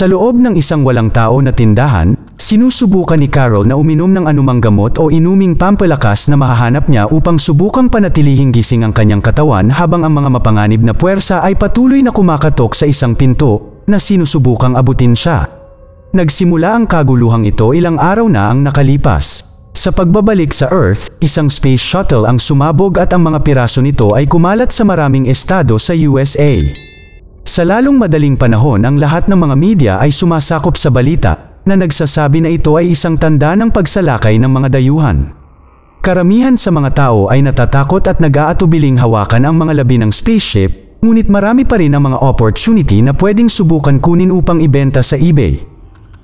Sa loob ng isang walang tao na tindahan, sinusubukan ni Carol na uminom ng anumang gamot o inuming pampalakas na mahahanap niya upang subukang panatilihing gising ang kanyang katawan habang ang mga mapanganib na puwersa ay patuloy na kumakatok sa isang pinto na sinusubukang abutin siya. Nagsimula ang kaguluhang ito ilang araw na ang nakalipas. Sa pagbabalik sa Earth, isang space shuttle ang sumabog at ang mga piraso nito ay kumalat sa maraming estado sa USA. Sa lalong madaling panahon ang lahat ng mga media ay sumasakop sa balita na nagsasabi na ito ay isang tanda ng pagsalakay ng mga dayuhan. Karamihan sa mga tao ay natatakot at nag-aatubiling hawakan ang mga labi ng spaceship, ngunit marami pa rin ang mga opportunity na pwedeng subukan kunin upang ibenta sa eBay.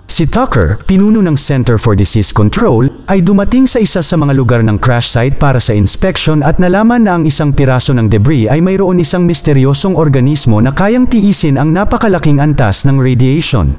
Si Tucker, pinuno ng Center for Disease Control, ay dumating sa isa sa mga lugar ng crash site para sa inspection at nalaman na ang isang piraso ng debris ay mayroon isang misteryosong organismo na kayang tiisin ang napakalaking antas ng radiation.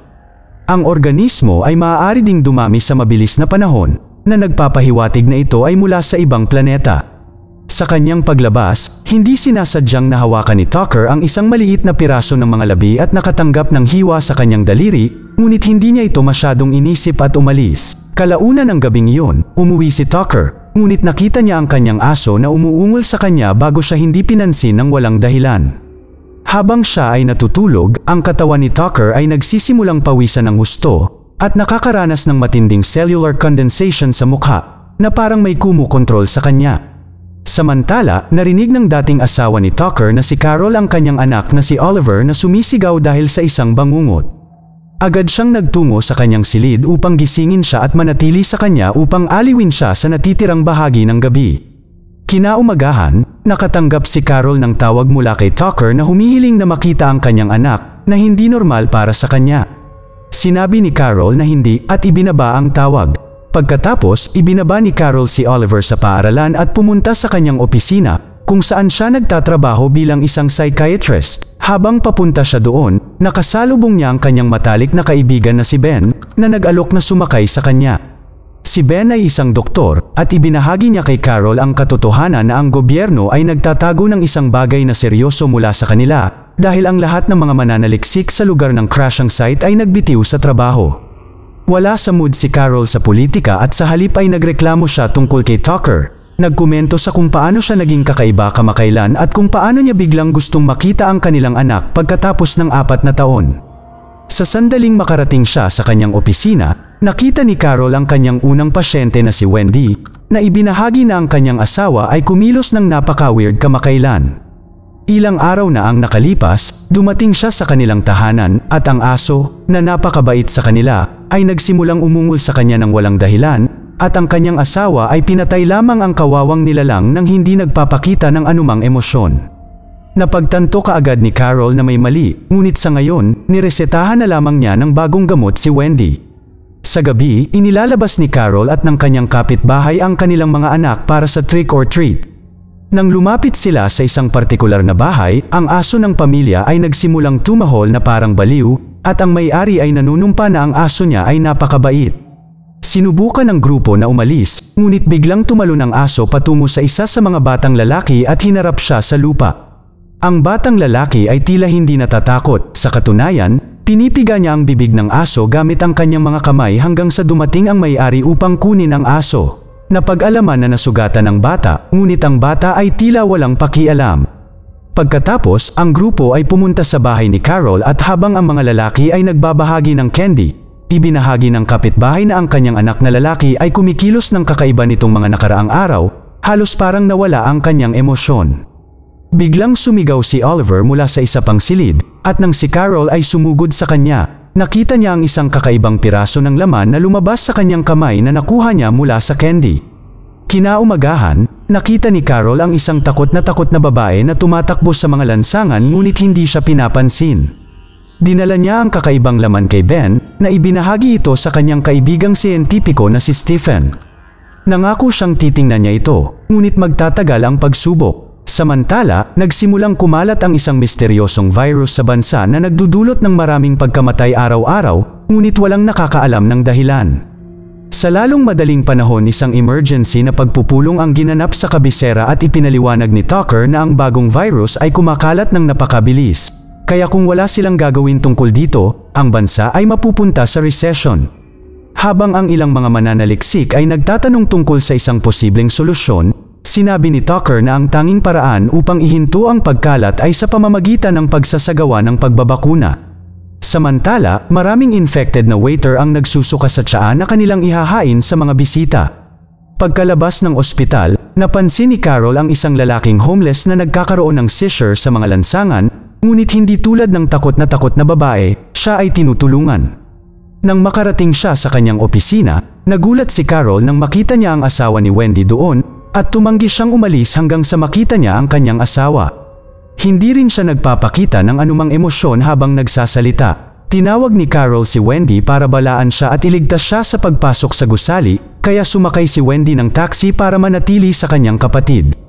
Ang organismo ay maaari ding dumami sa mabilis na panahon, na nagpapahiwatig na ito ay mula sa ibang planeta. Sa kanyang paglabas, hindi sinasadyang nahawakan ni Tucker ang isang maliit na piraso ng mga labi at nakatanggap ng hiwa sa kanyang daliri Ngunit hindi niya ito masyadong inisip at umalis. Kalaunan ng gabing iyon, umuwi si Tucker, ngunit nakita niya ang kanyang aso na umuungol sa kanya bago siya hindi pinansin ng walang dahilan. Habang siya ay natutulog, ang katawan ni Tucker ay nagsisimulang pawisan ng husto at nakakaranas ng matinding cellular condensation sa mukha na parang may kumukontrol sa kanya. Samantala, narinig ng dating asawa ni Tucker na si Carol ang kanyang anak na si Oliver na sumisigaw dahil sa isang bangungot. Agad siyang nagtungo sa kanyang silid upang gisingin siya at manatili sa kanya upang aliwin siya sa natitirang bahagi ng gabi. Kinaumagahan, nakatanggap si Carol ng tawag mula kay Tucker na humihiling na makita ang kanyang anak na hindi normal para sa kanya. Sinabi ni Carol na hindi at ibinaba ang tawag. Pagkatapos, ibinaba ni Carol si Oliver sa paaralan at pumunta sa kanyang opisina kung saan siya nagtatrabaho bilang isang psychiatrist. Habang papunta siya doon, nakasalubong niya ang kanyang matalik na kaibigan na si Ben na nag-alok na sumakay sa kanya. Si Ben ay isang doktor at ibinahagi niya kay Carol ang katotohanan na ang gobyerno ay nagtatago ng isang bagay na seryoso mula sa kanila dahil ang lahat ng mga mananaliksik sa lugar ng crashang site ay nagbitiw sa trabaho. Wala sa mood si Carol sa politika at sa halip ay nagreklamo siya tungkol kay Tucker Nagkomento sa kung paano siya naging kakaiba kamakailan at kung paano niya biglang gustong makita ang kanilang anak pagkatapos ng apat na taon. Sa sandaling makarating siya sa kanyang opisina, nakita ni Carol ang kanyang unang pasyente na si Wendy na ibinahagi na ang kanyang asawa ay kumilos ng napaka-weird kamakailan. Ilang araw na ang nakalipas, dumating siya sa kanilang tahanan at ang aso na napakabait sa kanila ay nagsimulang umungol sa kanya ng walang dahilan at ang kanyang asawa ay pinatay lamang ang kawawang nilalang nang hindi nagpapakita ng anumang emosyon. Napagtanto kaagad ni Carol na may mali, ngunit sa ngayon, niresetahan na lamang niya ng bagong gamot si Wendy. Sa gabi, inilalabas ni Carol at ng kanyang kapitbahay ang kanilang mga anak para sa trick or treat. Nang lumapit sila sa isang partikular na bahay, ang aso ng pamilya ay nagsimulang tumahol na parang baliw at ang may-ari ay nanunumpa na ang aso niya ay napakabait. Sinubukan ng grupo na umalis, ngunit biglang tumalon ang aso patungo sa isa sa mga batang lalaki at hinarap siya sa lupa. Ang batang lalaki ay tila hindi natatakot, sa katunayan, pinipiga niya ang bibig ng aso gamit ang kanyang mga kamay hanggang sa dumating ang may-ari upang kunin ang aso. Napag-alaman na nasugatan ang bata, ngunit ang bata ay tila walang pakialam. Pagkatapos, ang grupo ay pumunta sa bahay ni Carol at habang ang mga lalaki ay nagbabahagi ng candy, Ibinahagi ng kapitbahay na ang kanyang anak na lalaki ay kumikilos ng kakaiba nitong mga nakaraang araw, halos parang nawala ang kanyang emosyon. Biglang sumigaw si Oliver mula sa isa pang silid, at nang si Carol ay sumugod sa kanya, nakita niya ang isang kakaibang piraso ng laman na lumabas sa kanyang kamay na nakuha niya mula sa candy. Kinaumagahan, nakita ni Carol ang isang takot na takot na babae na tumatakbo sa mga lansangan ngunit hindi siya pinapansin. Dinala niya ang kakaibang laman kay Ben na ibinahagi ito sa kanyang kaibigang siyentipiko na si Stephen. Nangako siyang titingnan niya ito, ngunit magtatagal ang pagsubok. Samantala, nagsimulang kumalat ang isang misteryosong virus sa bansa na nagdudulot ng maraming pagkamatay araw-araw, ngunit walang nakakaalam ng dahilan. Sa lalong madaling panahon isang emergency na pagpupulong ang ginanap sa kabisera at ipinaliwanag ni Tucker na ang bagong virus ay kumakalat ng napakabilis, kaya kung wala silang gagawin tungkol dito, ang bansa ay mapupunta sa recession. Habang ang ilang mga mananaliksik ay nagtatanong tungkol sa isang posibleng solusyon, sinabi ni Tucker na ang tanging paraan upang ihinto ang pagkalat ay sa pamamagitan ng pagsasagawa ng pagbabakuna. Samantala, maraming infected na waiter ang nagsusuka sa tsaa na kanilang ihahain sa mga bisita. Pagkalabas ng ospital, napansin ni Carol ang isang lalaking homeless na nagkakaroon ng seizure sa mga lansangan Ngunit hindi tulad ng takot na takot na babae, siya ay tinutulungan. Nang makarating siya sa kanyang opisina, nagulat si Carol nang makita niya ang asawa ni Wendy doon at tumanggi siyang umalis hanggang sa makita niya ang kanyang asawa. Hindi rin siya nagpapakita ng anumang emosyon habang nagsasalita. Tinawag ni Carol si Wendy para balaan siya at iligtas siya sa pagpasok sa gusali kaya sumakay si Wendy ng taxi para manatili sa kanyang kapatid.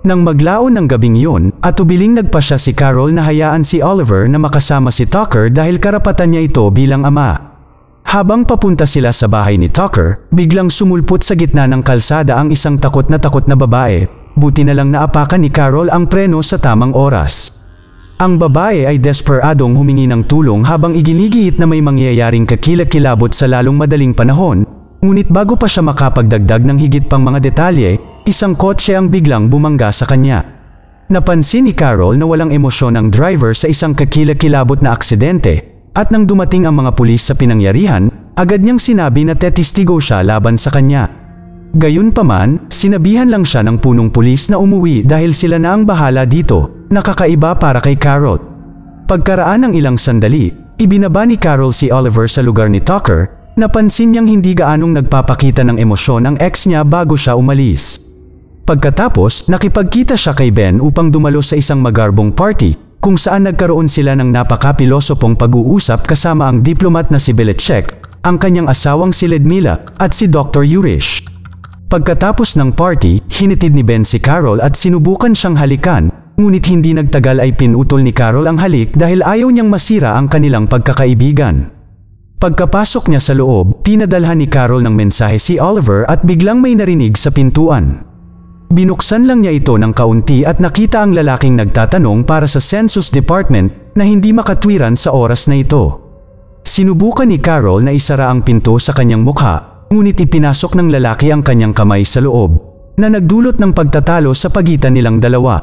Nang maglaon ng gabing yun, at ubiling nagpa siya si Carol na hayaan si Oliver na makasama si Tucker dahil karapatan niya ito bilang ama. Habang papunta sila sa bahay ni Tucker, biglang sumulpot sa gitna ng kalsada ang isang takot na takot na babae, buti na lang naapakan ni Carol ang preno sa tamang oras. Ang babae ay desperadong humingi ng tulong habang iginigiit na may mangyayaring kakilakilabot sa lalong madaling panahon, ngunit bago pa siya makapagdagdag ng higit pang mga detalye, isang kotse ang biglang bumangga sa kanya. Napansin ni Carol na walang emosyon ang driver sa isang kakilakilabot na aksidente at nang dumating ang mga pulis sa pinangyarihan, agad niyang sinabi na tetistigo siya laban sa kanya. Gayunpaman, sinabihan lang siya ng punong pulis na umuwi dahil sila na ang bahala dito, nakakaiba para kay Carol. Pagkaraan ng ilang sandali, ibinaba ni Carol si Oliver sa lugar ni Tucker, napansin niyang hindi gaanong nagpapakita ng emosyon ang ex niya bago siya umalis. Pagkatapos, nakipagkita siya kay Ben upang dumalo sa isang magarbong party kung saan nagkaroon sila ng napakapilosopong pag-uusap kasama ang diplomat na si Belichek, ang kanyang asawang si Ledmila at si Dr. Yurish. Pagkatapos ng party, hinitid ni Ben si Carol at sinubukan siyang halikan, ngunit hindi nagtagal ay pinutol ni Carol ang halik dahil ayaw niyang masira ang kanilang pagkakaibigan. Pagkapasok niya sa loob, pinadalhan ni Carol ng mensahe si Oliver at biglang may narinig sa pintuan. Binuksan lang niya ito ng kaunti at nakita ang lalaking nagtatanong para sa Census Department na hindi makatwiran sa oras na ito. Sinubukan ni Carol na isara ang pinto sa kanyang mukha, ngunit ipinasok ng lalaki ang kanyang kamay sa loob, na nagdulot ng pagtatalo sa pagitan nilang dalawa.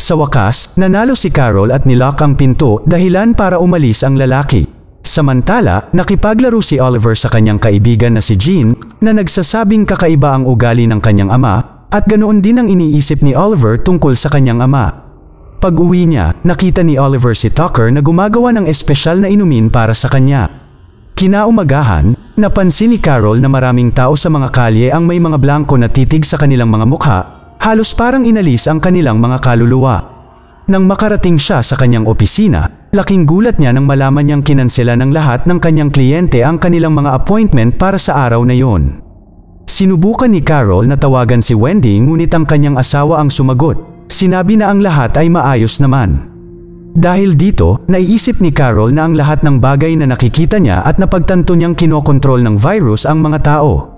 Sa wakas, nanalo si Carol at nilock ang pinto dahilan para umalis ang lalaki. Samantala, nakipaglaro si Oliver sa kanyang kaibigan na si Jean na nagsasabing kakaiba ang ugali ng kanyang ama at ganoon din ang iniisip ni Oliver tungkol sa kanyang ama. Pag-uwi niya, nakita ni Oliver si Tucker na gumagawa ng espesyal na inumin para sa kanya. Kinaumagahan, napansin ni Carol na maraming tao sa mga kalye ang may mga blanko na titig sa kanilang mga mukha, halos parang inalis ang kanilang mga kaluluwa. Nang makarating siya sa kanyang opisina, laking gulat niya nang malaman niyang kinansela ng lahat ng kanyang kliyente ang kanilang mga appointment para sa araw na yon. Sinubukan ni Carol na tawagan si Wendy ngunit ang kanyang asawa ang sumagot. Sinabi na ang lahat ay maayos naman. Dahil dito, naiisip ni Carol na ang lahat ng bagay na nakikita niya at napagtanto niyang kinokontrol ng virus ang mga tao.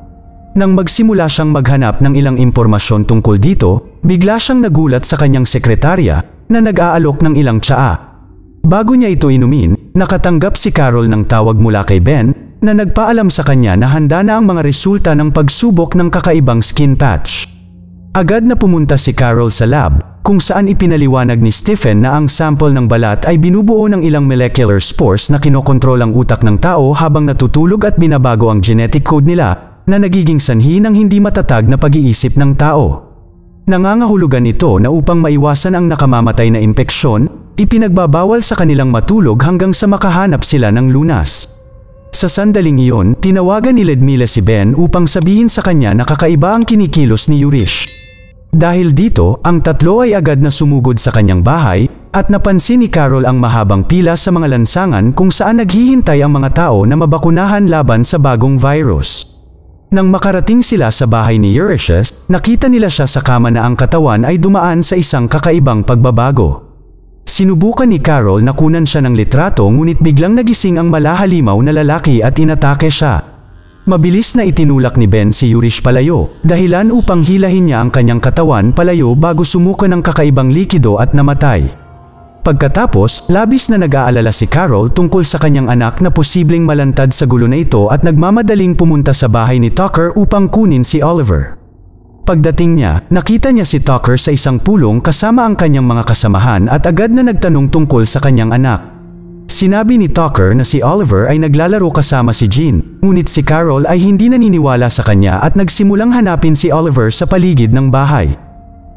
Nang magsimula siyang maghanap ng ilang impormasyon tungkol dito, bigla siyang nagulat sa kanyang sekretarya na nag-aalok ng ilang tsaa. Bago niya ito inumin, nakatanggap si Carol ng tawag mula kay Ben na nagpaalam sa kanya na handa na ang mga resulta ng pagsubok ng kakaibang skin patch. Agad na pumunta si Carol sa lab kung saan ipinaliwanag ni Stephen na ang sample ng balat ay binubuo ng ilang molecular spores na kinokontrol ang utak ng tao habang natutulog at binabago ang genetic code nila na nagiging sanhi ng hindi matatag na pag-iisip ng tao. Nangangahulugan ito na upang maiwasan ang nakamamatay na impeksyon, ipinagbabawal sa kanilang matulog hanggang sa makahanap sila ng lunas. Sa sandaling iyon, tinawagan ni Ledmila si Ben upang sabihin sa kanya na kakaiba ang kinikilos ni Yurish. Dahil dito, ang tatlo ay agad na sumugod sa kanyang bahay at napansin ni Carol ang mahabang pila sa mga lansangan kung saan naghihintay ang mga tao na mabakunahan laban sa bagong virus. Nang makarating sila sa bahay ni Euryshes, nakita nila siya sa kama na ang katawan ay dumaan sa isang kakaibang pagbabago. Sinubukan ni Carol na kunan siya ng litrato ngunit biglang nagising ang malahalimaw na lalaki at inatake siya. Mabilis na itinulak ni Ben si Yurish palayo, dahilan upang hilahin niya ang kanyang katawan palayo bago sumuko ng kakaibang likido at namatay. Pagkatapos, labis na nag-aalala si Carol tungkol sa kanyang anak na posibleng malantad sa gulo na ito at nagmamadaling pumunta sa bahay ni Tucker upang kunin si Oliver. Pagdating niya, nakita niya si Tucker sa isang pulong kasama ang kanyang mga kasamahan at agad na nagtanong tungkol sa kanyang anak. Sinabi ni Tucker na si Oliver ay naglalaro kasama si Jean, ngunit si Carol ay hindi naniniwala sa kanya at nagsimulang hanapin si Oliver sa paligid ng bahay.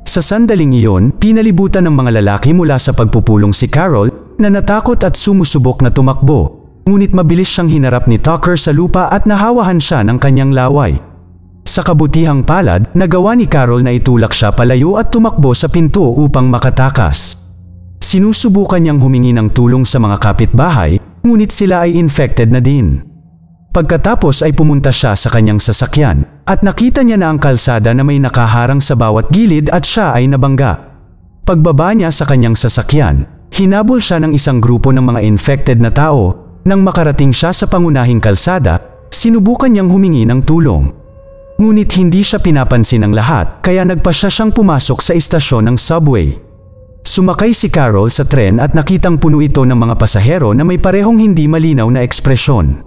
Sa sandaling iyon, pinalibutan ng mga lalaki mula sa pagpupulong si Carol na natakot at sumusubok na tumakbo, ngunit mabilis siyang hinarap ni Tucker sa lupa at nahawahan siya ng kanyang laway. Sa kabutihang palad, nagawa ni Carol na itulak siya palayo at tumakbo sa pinto upang makatakas. Sinusubukan niyang humingi ng tulong sa mga kapitbahay, ngunit sila ay infected na din. Pagkatapos ay pumunta siya sa kanyang sasakyan at nakita niya na ang kalsada na may nakaharang sa bawat gilid at siya ay nabangga. Pagbaba niya sa kanyang sasakyan, hinabol siya ng isang grupo ng mga infected na tao. Nang makarating siya sa pangunahing kalsada, sinubukan niyang humingi ng tulong. Ngunit hindi siya pinapansin ng lahat kaya nagpa siya siyang pumasok sa istasyon ng subway. Sumakay si Carol sa tren at nakitang puno ito ng mga pasahero na may parehong hindi malinaw na ekspresyon.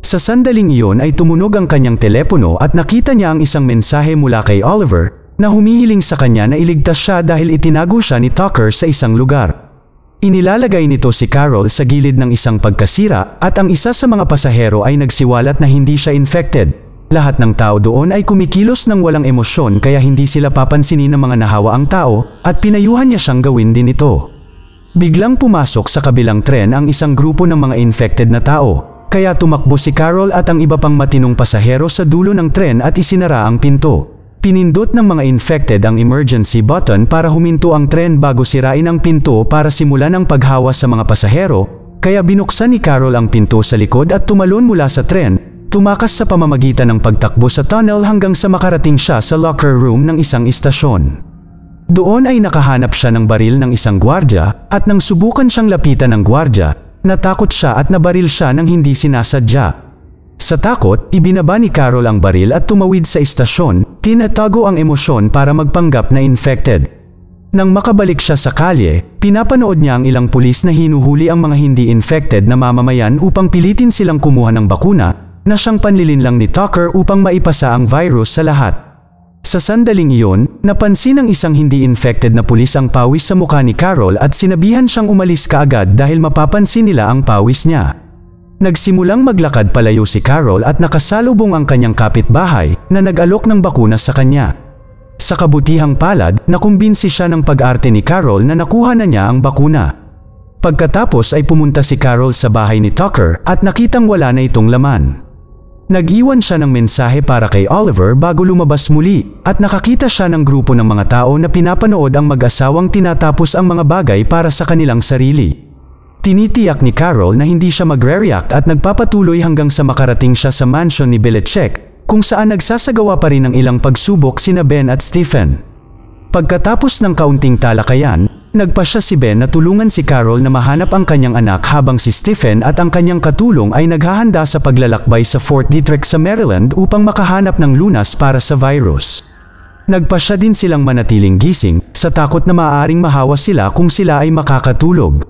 Sa sandaling iyon ay tumunog ang kanyang telepono at nakita niya ang isang mensahe mula kay Oliver na humihiling sa kanya na iligtas siya dahil itinago siya ni Tucker sa isang lugar. Inilalagay nito si Carol sa gilid ng isang pagkasira at ang isa sa mga pasahero ay nagsiwalat na hindi siya infected. Lahat ng tao doon ay kumikilos ng walang emosyon kaya hindi sila papansinin ng mga nahawaang tao at pinayuhan niya siyang gawin din ito. Biglang pumasok sa kabilang tren ang isang grupo ng mga infected na tao, kaya tumakbo si Carol at ang iba pang matinong pasahero sa dulo ng tren at isinara ang pinto. Pinindot ng mga infected ang emergency button para huminto ang tren bago sirain ang pinto para simulan ang paghawa sa mga pasahero, kaya binuksan ni Carol ang pinto sa likod at tumalon mula sa tren Tumakas sa pamamagitan ng pagtakbo sa tunnel hanggang sa makarating siya sa locker room ng isang istasyon. Doon ay nakahanap siya ng baril ng isang gwardya at nang subukan siyang lapitan ng gwardya, natakot siya at nabaril siya ng hindi sinasadya sa takot, ibinaba ni Carol ang baril at tumawid sa istasyon, tinatago ang emosyon para magpanggap na infected. Nang makabalik siya sa kalye, pinapanood niya ang ilang pulis na hinuhuli ang mga hindi infected na mamamayan upang pilitin silang kumuha ng bakuna na siyang panlilinlang ni Tucker upang maipasa ang virus sa lahat. Sa sandaling iyon, napansin ng isang hindi infected na pulis ang pawis sa mukha ni Carol at sinabihan siyang umalis kaagad dahil mapapansin nila ang pawis niya. Nagsimulang maglakad palayo si Carol at nakasalubong ang kanyang kapitbahay na nag-alok ng bakuna sa kanya. Sa kabutihang palad, nakumbinsi siya ng pag-arte ni Carol na nakuha na niya ang bakuna. Pagkatapos ay pumunta si Carol sa bahay ni Tucker at nakitang wala na itong laman. Nag-iwan siya ng mensahe para kay Oliver bago lumabas muli at nakakita siya ng grupo ng mga tao na pinapanood ang mag-asawang tinatapos ang mga bagay para sa kanilang sarili. Tinitiyak ni Carol na hindi siya magre-react at nagpapatuloy hanggang sa makarating siya sa mansion ni Belichick kung saan nagsasagawa pa rin ng ilang pagsubok sina Ben at Stephen. Pagkatapos ng kaunting talakayan, nagpa siya si Ben na tulungan si Carol na mahanap ang kanyang anak habang si Stephen at ang kanyang katulong ay naghahanda sa paglalakbay sa Fort Detrick sa Maryland upang makahanap ng lunas para sa virus. Nagpa siya din silang manatiling gising sa takot na maaaring mahawa sila kung sila ay makakatulog.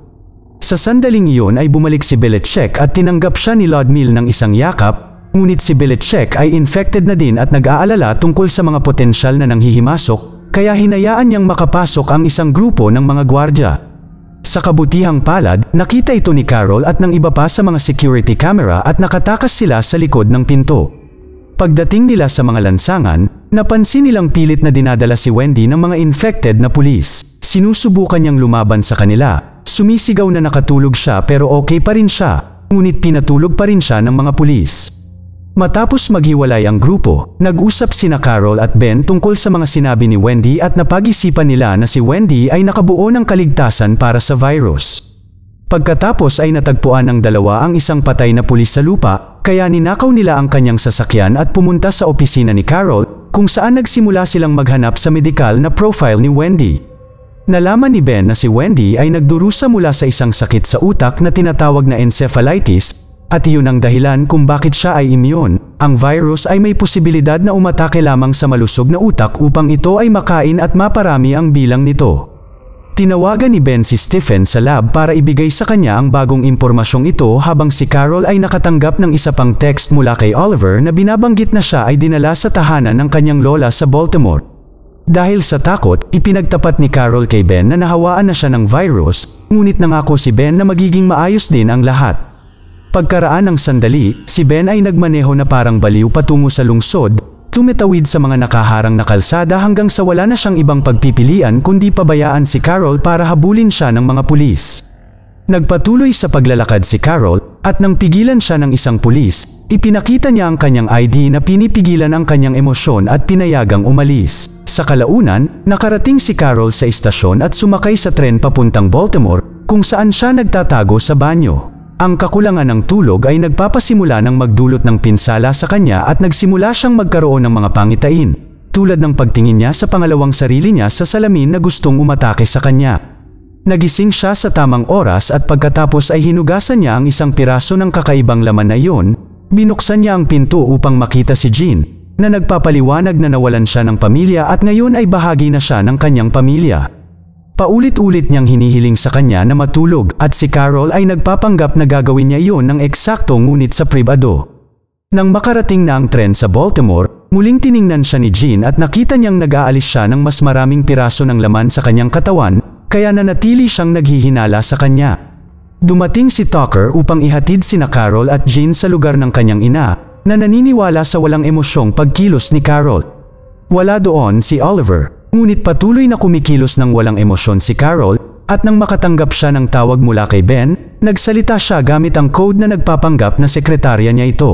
Sa sandaling iyon ay bumalik si Belichick at tinanggap siya ni Lodmil ng isang yakap Ngunit si Belichick ay infected na din at nag-aalala tungkol sa mga potensyal na nanghihimasok kaya hinayaan niyang makapasok ang isang grupo ng mga gwardya. Sa kabutihang palad, nakita ito ni Carol at ng iba pa sa mga security camera at nakatakas sila sa likod ng pinto. Pagdating nila sa mga lansangan, napansin nilang pilit na dinadala si Wendy ng mga infected na pulis. Sinusubukan niyang lumaban sa kanila, sumisigaw na nakatulog siya pero okay pa rin siya, ngunit pinatulog pa rin siya ng mga pulis. Matapos maghiwalay ang grupo, nag-usap sina Carol at Ben tungkol sa mga sinabi ni Wendy at napag-isipan nila na si Wendy ay nakabuo ng kaligtasan para sa virus. Pagkatapos ay natagpuan ng dalawa ang isang patay na pulis sa lupa, kaya ninakaw nila ang kanyang sasakyan at pumunta sa opisina ni Carol, kung saan nagsimula silang maghanap sa medikal na profile ni Wendy. Nalaman ni Ben na si Wendy ay nagdurusa mula sa isang sakit sa utak na tinatawag na encephalitis at iyon ang dahilan kung bakit siya ay immune. Ang virus ay may posibilidad na umatake lamang sa malusog na utak upang ito ay makain at maparami ang bilang nito. Tinawagan ni Ben si Stephen sa lab para ibigay sa kanya ang bagong impormasyong ito habang si Carol ay nakatanggap ng isa pang text mula kay Oliver na binabanggit na siya ay dinala sa tahanan ng kanyang lola sa Baltimore. Dahil sa takot, ipinagtapat ni Carol kay Ben na nahawaan na siya ng virus, ngunit nangako si Ben na magiging maayos din ang lahat. Pagkaraan ng sandali, si Ben ay nagmaneho na parang baliw patungo sa lungsod, tumitawid sa mga nakaharang na kalsada hanggang sa wala na siyang ibang pagpipilian kundi pabayaan si Carol para habulin siya ng mga pulis. Nagpatuloy sa paglalakad si Carol at nang pigilan siya ng isang pulis, ipinakita niya ang kanyang ID na pinipigilan ang kanyang emosyon at pinayagang umalis. Sa kalaunan, nakarating si Carol sa istasyon at sumakay sa tren papuntang Baltimore kung saan siya nagtatago sa banyo. Ang kakulangan ng tulog ay nagpapasimula ng magdulot ng pinsala sa kanya at nagsimula siyang magkaroon ng mga pangitain, tulad ng pagtingin niya sa pangalawang sarili niya sa salamin na gustong umatake sa kanya. Nagising siya sa tamang oras at pagkatapos ay hinugasan niya ang isang piraso ng kakaibang laman na iyon, binuksan niya ang pinto upang makita si Jean, na nagpapaliwanag na nawalan siya ng pamilya at ngayon ay bahagi na siya ng kanyang pamilya. Paulit-ulit niyang hinihiling sa kanya na matulog at si Carol ay nagpapanggap na gagawin niya iyon ng eksakto ngunit sa pribado. Nang makarating na ang tren sa Baltimore, muling tiningnan siya ni Jean at nakita niyang nag-aalis siya ng mas maraming piraso ng laman sa kanyang katawan, kaya nanatili siyang naghihinala sa kanya. Dumating si Tucker upang ihatid sina Carol at Jean sa lugar ng kanyang ina, na naniniwala sa walang emosyong pagkilos ni Carol. Wala doon si Oliver. Ngunit patuloy na kumikilos ng walang emosyon si Carol at nang makatanggap siya ng tawag mula kay Ben, nagsalita siya gamit ang code na nagpapanggap na sekretarya niya ito.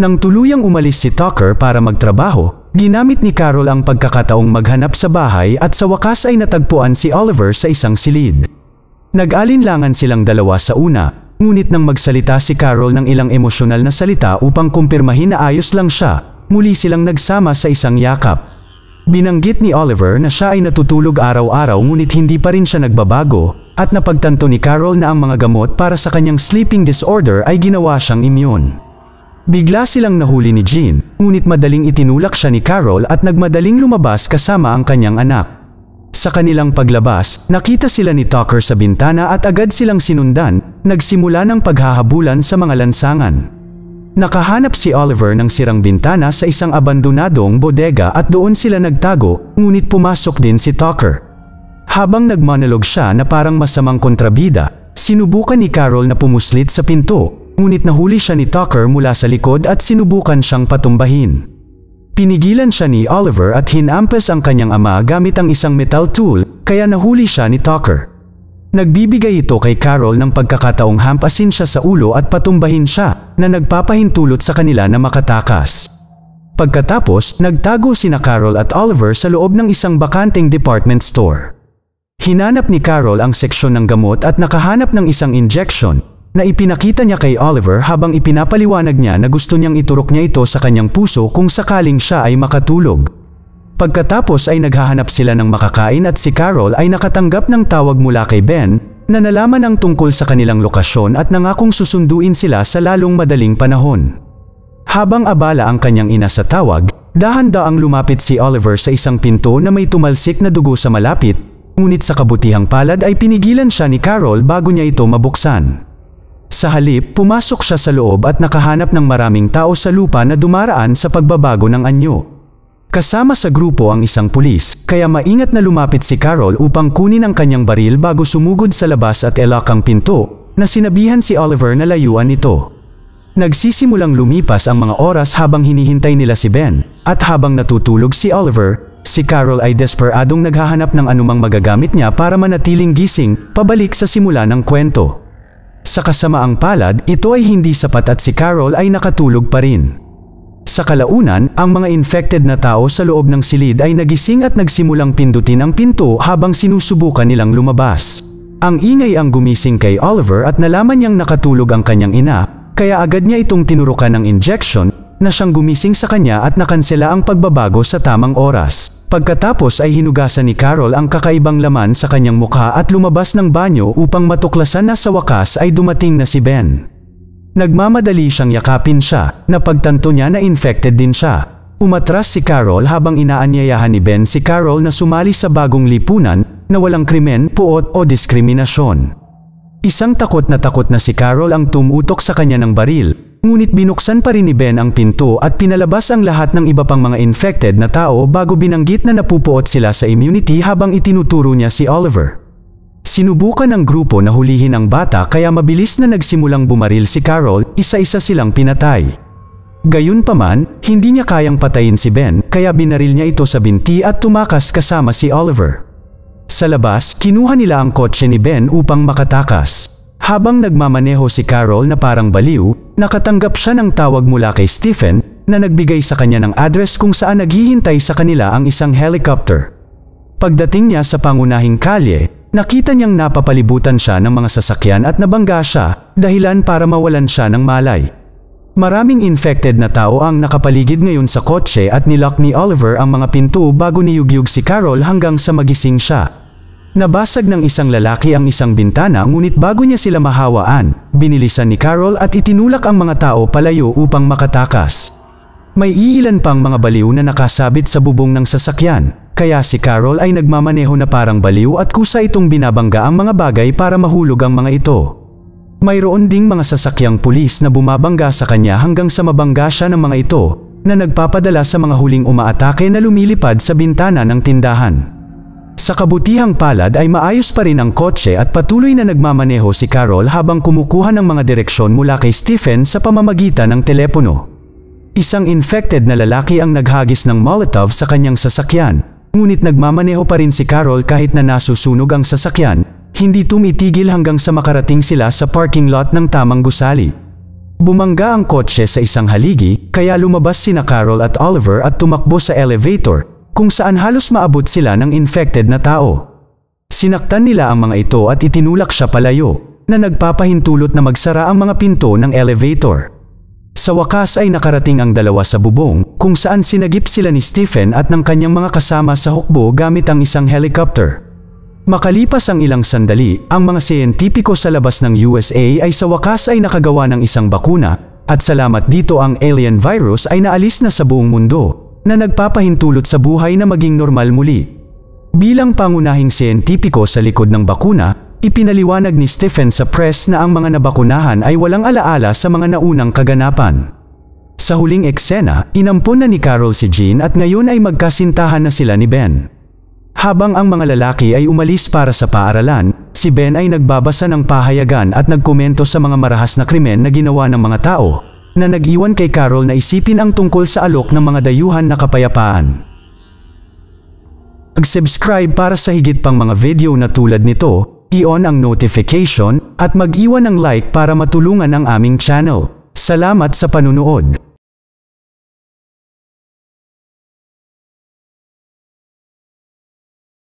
Nang tuluyang umalis si Tucker para magtrabaho, ginamit ni Carol ang pagkakataong maghanap sa bahay at sa wakas ay natagpuan si Oliver sa isang silid. Nag-alinlangan silang dalawa sa una Ngunit nang magsalita si Carol ng ilang emosyonal na salita upang kumpirmahin na ayos lang siya, muli silang nagsama sa isang yakap. Binanggit ni Oliver na siya ay natutulog araw-araw ngunit hindi pa rin siya nagbabago at napagtanto ni Carol na ang mga gamot para sa kanyang sleeping disorder ay ginawa siyang immune. Bigla silang nahuli ni Jean, ngunit madaling itinulak siya ni Carol at nagmadaling lumabas kasama ang kanyang anak. Sa kanilang paglabas, nakita sila ni Tucker sa bintana at agad silang sinundan, nagsimula ng paghahabulan sa mga lansangan. Nakahanap si Oliver ng sirang bintana sa isang abandonadong bodega at doon sila nagtago, ngunit pumasok din si Tucker. Habang nagmonolog siya na parang masamang kontrabida, sinubukan ni Carol na pumuslit sa pinto, ngunit nahuli siya ni Tucker mula sa likod at sinubukan siyang patumbahin. Pinigilan siya ni Oliver at hinampas ang kanyang ama gamit ang isang metal tool, kaya nahuli siya ni Tucker. Nagbibigay ito kay Carol ng pagkakataong hampasin siya sa ulo at patumbahin siya na nagpapahintulot sa kanila na makatakas. Pagkatapos, nagtago sina Carol at Oliver sa loob ng isang bakanteng department store. Hinanap ni Carol ang seksyon ng gamot at nakahanap ng isang injection na ipinakita niya kay Oliver habang ipinapaliwanag niya na gusto niyang iturok niya ito sa kanyang puso kung sakaling siya ay makatulog. Pagkatapos ay naghahanap sila ng makakain at si Carol ay nakatanggap ng tawag mula kay Ben na nalaman ang tungkol sa kanilang lokasyon at nangakong susunduin sila sa lalong madaling panahon. Habang abala ang kanyang ina sa tawag, dahan-daang lumapit si Oliver sa isang pinto na may tumalsik na dugo sa malapit, ngunit sa kabutihang palad ay pinigilan siya ni Carol bago niya ito mabuksan. Sa halip, pumasok siya sa loob at nakahanap ng maraming tao sa lupa na dumaraan sa pagbabago ng anyo. Kasama sa grupo ang isang pulis, kaya maingat na lumapit si Carol upang kunin ang kanyang baril bago sumugod sa labas at elakang pinto, na sinabihan si Oliver na layuan ito. Nagsisimulang lumipas ang mga oras habang hinihintay nila si Ben, at habang natutulog si Oliver, si Carol ay desperadong naghahanap ng anumang magagamit niya para manatiling gising, pabalik sa simula ng kwento. Sa kasamaang palad, ito ay hindi sapat at si Carol ay nakatulog pa rin. Sa kalaunan, ang mga infected na tao sa loob ng silid ay nagising at nagsimulang pindutin ang pinto habang sinusubukan nilang lumabas. Ang ingay ang gumising kay Oliver at nalaman niyang nakatulog ang kanyang ina, kaya agad niya itong tinurukan ng injection na siyang gumising sa kanya at nakansela ang pagbabago sa tamang oras. Pagkatapos ay hinugasan ni Carol ang kakaibang laman sa kanyang mukha at lumabas ng banyo upang matuklasan na sa wakas ay dumating na si Ben. Nagmamadali siyang yakapin siya, napagtanto niya na infected din siya. Umatras si Carol habang inaanyayahan ni Ben si Carol na sumali sa bagong lipunan na walang krimen, puot o diskriminasyon. Isang takot na takot na si Carol ang tumutok sa kanya ng baril, ngunit binuksan pa rin ni Ben ang pinto at pinalabas ang lahat ng iba pang mga infected na tao bago binanggit na napupuot sila sa immunity habang itinuturo niya si Oliver. Sinubukan ng grupo na hulihin ang bata kaya mabilis na nagsimulang bumaril si Carol, isa-isa silang pinatay. Gayunpaman, hindi niya kayang patayin si Ben kaya binaril niya ito sa binti at tumakas kasama si Oliver. Sa labas, kinuha nila ang kotse ni Ben upang makatakas. Habang nagmamaneho si Carol na parang baliw, nakatanggap siya ng tawag mula kay Stephen na nagbigay sa kanya ng address kung saan naghihintay sa kanila ang isang helicopter. Pagdating niya sa pangunahing kalye, Nakita niyang napapalibutan siya ng mga sasakyan at nabangga siya, dahilan para mawalan siya ng malay. Maraming infected na tao ang nakapaligid ngayon sa kotse at nilock ni Oliver ang mga pinto bago niyugyug si Carol hanggang sa magising siya. Nabasag ng isang lalaki ang isang bintana ngunit bago niya sila mahawaan, binilisan ni Carol at itinulak ang mga tao palayo upang makatakas. May iilan pang mga baliw na nakasabit sa bubong ng sasakyan, kaya si Carol ay nagmamaneho na parang baliw at kusa itong binabangga ang mga bagay para mahulog ang mga ito. Mayroon ding mga sasakyang pulis na bumabangga sa kanya hanggang sa mabangga siya ng mga ito na nagpapadala sa mga huling umaatake na lumilipad sa bintana ng tindahan. Sa kabutihang palad ay maayos pa rin ang kotse at patuloy na nagmamaneho si Carol habang kumukuha ng mga direksyon mula kay Stephen sa pamamagitan ng telepono. Isang infected na lalaki ang naghagis ng Molotov sa kanyang sasakyan Ngunit nagmamaneho pa rin si Carol kahit na nasusunog ang sasakyan, hindi tumitigil hanggang sa makarating sila sa parking lot ng tamang gusali. Bumangga ang kotse sa isang haligi, kaya lumabas sina Carol at Oliver at tumakbo sa elevator, kung saan halos maabot sila ng infected na tao. Sinaktan nila ang mga ito at itinulak siya palayo, na nagpapahintulot na magsara ang mga pinto ng elevator. Sa wakas ay nakarating ang dalawa sa bubong, kung saan sinagip sila ni Stephen at ng kanyang mga kasama sa hukbo gamit ang isang helicopter. Makalipas ang ilang sandali, ang mga siyentipiko sa labas ng USA ay sa wakas ay nakagawa ng isang bakuna at salamat dito ang alien virus ay naalis na sa buong mundo na nagpapahintulot sa buhay na maging normal muli. Bilang pangunahing siyentipiko sa likod ng bakuna, Ipinaliwanag ni Stephen sa press na ang mga nabakunahan ay walang alaala sa mga naunang kaganapan. Sa huling eksena, inampon na ni Carol si Jean at ngayon ay magkasintahan na sila ni Ben. Habang ang mga lalaki ay umalis para sa paaralan, si Ben ay nagbabasa ng pahayagan at nagkomento sa mga marahas na krimen na ginawa ng mga tao, na nag-iwan kay Carol na isipin ang tungkol sa alok ng mga dayuhan na kapayapaan. Mag-subscribe para sa higit pang mga video na tulad nito i-on ang notification, at mag-iwan ng like para matulungan ang aming channel. Salamat sa panunood!